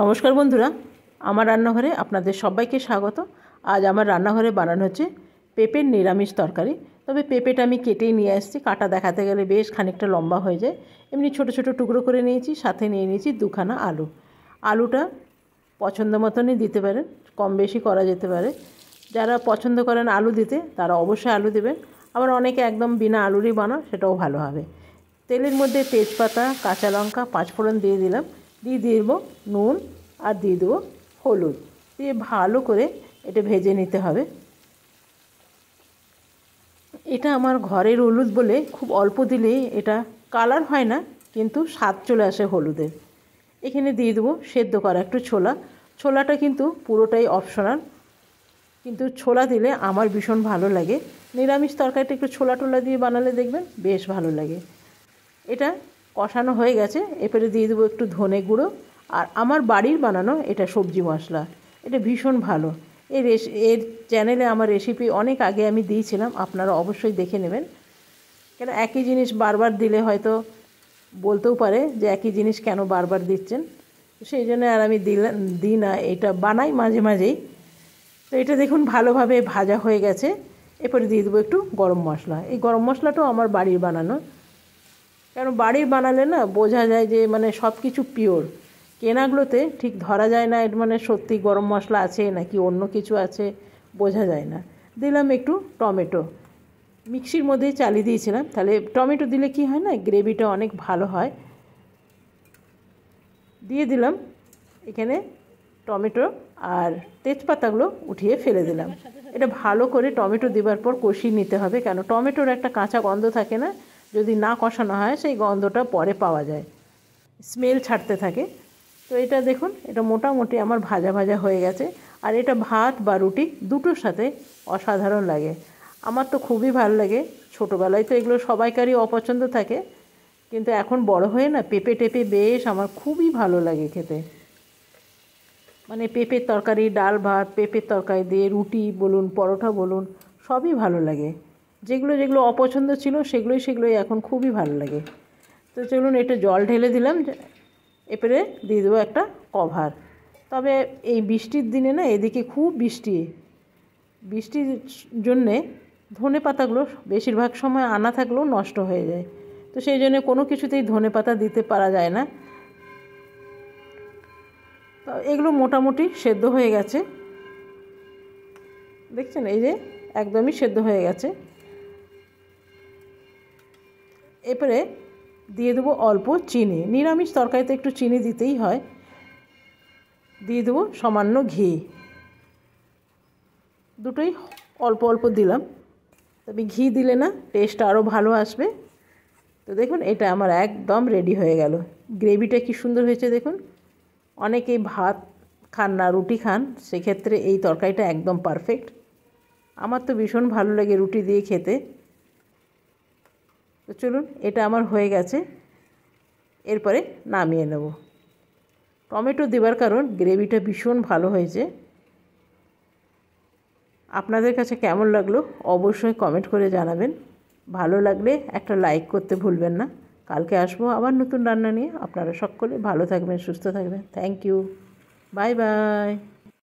নমস্কার বন্ধুরা আমার রান্নাঘরে আপনাদের সবাইকে স্বাগত আজ আমার রান্নাঘরে বানানো হচ্ছে পেঁপের নিরামিষ তরকারি তবে পেঁপেটা আমি কেটেই নিয়ে আসছি কাটা দেখাতে গেলে বেশ খানিকটা লম্বা হয়ে যায় এমনি ছোট ছোট টুকরো করে নিয়েছি সাথে নিয়ে নিয়েছি দুখানা আলু আলুটা পছন্দ মতনই দিতে পারেন কম বেশি করা যেতে পারে যারা পছন্দ করেন আলু দিতে তারা অবশ্যই আলু দেবেন আবার অনেকে একদম বিনা আলুরই বানাও সেটাও ভালো হবে তেলের মধ্যে তেজপাতা কাঁচা লঙ্কা পাঁচফোড়ন দিয়ে দিলাম দিয়ে দেবো নুন আর দিয়ে দেবো হলুদ দিয়ে ভালো করে এটা ভেজে নিতে হবে এটা আমার ঘরের হলুদ বলে খুব অল্প দিলেই এটা কালার হয় না কিন্তু স্বাদ চলে আসে হলুদের এখানে দিয়ে দেবো সেদ্ধ করা একটু ছোলা ছোলাটা কিন্তু পুরোটাই অপশনাল কিন্তু ছোলা দিলে আমার ভীষণ ভালো লাগে নিরামিষ তরকারিটা একটু ছোলা টোলা দিয়ে বানালে দেখবেন বেশ ভালো লাগে এটা কষানো হয়ে গেছে এপরে দিয়ে দেবো একটু ধনে গুঁড়ো আর আমার বাড়ির বানানো এটা সবজি মশলা এটা ভীষণ ভালো এর এর চ্যানেলে আমার রেসিপি অনেক আগে আমি দিয়েছিলাম আপনারা অবশ্যই দেখে নেবেন কেন একই জিনিস বারবার দিলে হয়তো বলতেও পারে যে একই জিনিস কেন বারবার দিচ্ছেন সেই জন্য আর আমি দিলাম দিই না এটা বানাই মাঝে মাঝেই তো এটা দেখুন ভালোভাবে ভাজা হয়ে গেছে এরপরে দিয়ে দেবো একটু গরম মশলা এই গরম মশলাটাও আমার বাড়ির বানানো কারণ বাড়ির বানালে না বোঝা যায় যে মানে সব কিছু পিওর কেনাগুলোতে ঠিক ধরা যায় না এর মানে সত্যি গরম মশলা আছে নাকি অন্য কিছু আছে বোঝা যায় না দিলাম একটু টমেটো মিক্সির মধ্যেই চালিয়ে দিয়েছিলাম তাহলে টমেটো দিলে কি হয় না গ্রেভিটা অনেক ভালো হয় দিয়ে দিলাম এখানে টমেটো আর তেজপাতাগুলো উঠিয়ে ফেলে দিলাম এটা ভালো করে টমেটো দেবার পর কষিয়ে নিতে হবে কেন টমেটোর একটা কাঁচা গন্ধ থাকে না যদি না কষানো হয় সেই গন্ধটা পরে পাওয়া যায় স্মেল ছাড়তে থাকে তো এটা দেখুন এটা মোটামুটি আমার ভাজা ভাজা হয়ে গেছে আর এটা ভাত বা রুটি দুটোর সাথে অসাধারণ লাগে আমার তো খুবই ভালো লাগে ছোটোবেলায় তো এগুলো সবাইকারই অপছন্দ থাকে কিন্তু এখন বড় হয়ে না পেঁপে টেপে বেশ আমার খুবই ভালো লাগে খেতে মানে পেঁপের তরকারি ডাল ভাত পেঁপের তরকারি দিয়ে রুটি বলুন পরোটা বলুন সবই ভালো লাগে যেগুলো যেগুলো অপছন্দ ছিল সেগুলোই সেগুলোই এখন খুবই ভালো লাগে তো চলুন একটু জল ঢেলে দিলাম এপরে দিয়ে দেবো একটা কভার তবে এই বৃষ্টির দিনে না এদিকে খুব বৃষ্টি বৃষ্টির জন্যে ধনে পাতাগুলো বেশিরভাগ সময় আনা থাকলেও নষ্ট হয়ে যায় তো সেই জন্য কোনো কিছুতেই ধনে পাতা দিতে পারা যায় না তো এগুলো মোটামুটি সেদ্ধ হয়ে গেছে দেখছেন এই যে একদমই সেদ্ধ হয়ে গেছে এরপরে দিয়ে দেবো অল্প চিনি নিরামিষ তরকারিতে একটু চিনি দিতেই হয় দিয়ে দেবো সামান্য ঘি দুটোই অল্প অল্প দিলাম তবে ঘি দিলে না টেস্ট আরও ভালো আসবে তো দেখুন এটা আমার একদম রেডি হয়ে গেল গ্রেভিটা কি সুন্দর হয়েছে দেখুন অনেকেই ভাত খান না রুটি খান সেক্ষেত্রে এই তরকারিটা একদম পারফেক্ট আমার তো ভীষণ ভালো লাগে রুটি দিয়ে খেতে তো চলুন এটা আমার হয়ে গেছে এরপরে নামিয়ে নেব টমেটো দেবার কারণ গ্রেভিটা ভীষণ ভালো হয়েছে আপনাদের কাছে কেমন লাগলো অবশ্যই কমেন্ট করে জানাবেন ভালো লাগলে একটা লাইক করতে ভুলবেন না কালকে আসবো আবার নতুন রান্না নিয়ে আপনারা সকলে ভালো থাকবেন সুস্থ থাকবেন থ্যাংক ইউ বাই বাই